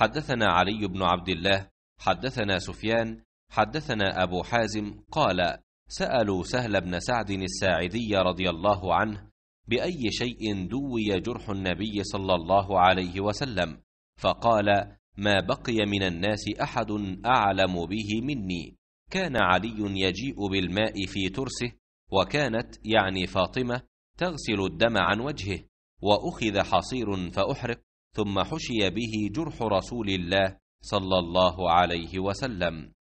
حدثنا علي بن عبد الله حدثنا سفيان حدثنا أبو حازم قال سألوا سهل بن سعد الساعدي رضي الله عنه بأي شيء دوي جرح النبي صلى الله عليه وسلم فقال ما بقي من الناس أحد أعلم به مني كان علي يجيء بالماء في ترسه وكانت يعني فاطمة تغسل الدم عن وجهه وأخذ حصير فأحرق ثم حشي به جرح رسول الله صلى الله عليه وسلم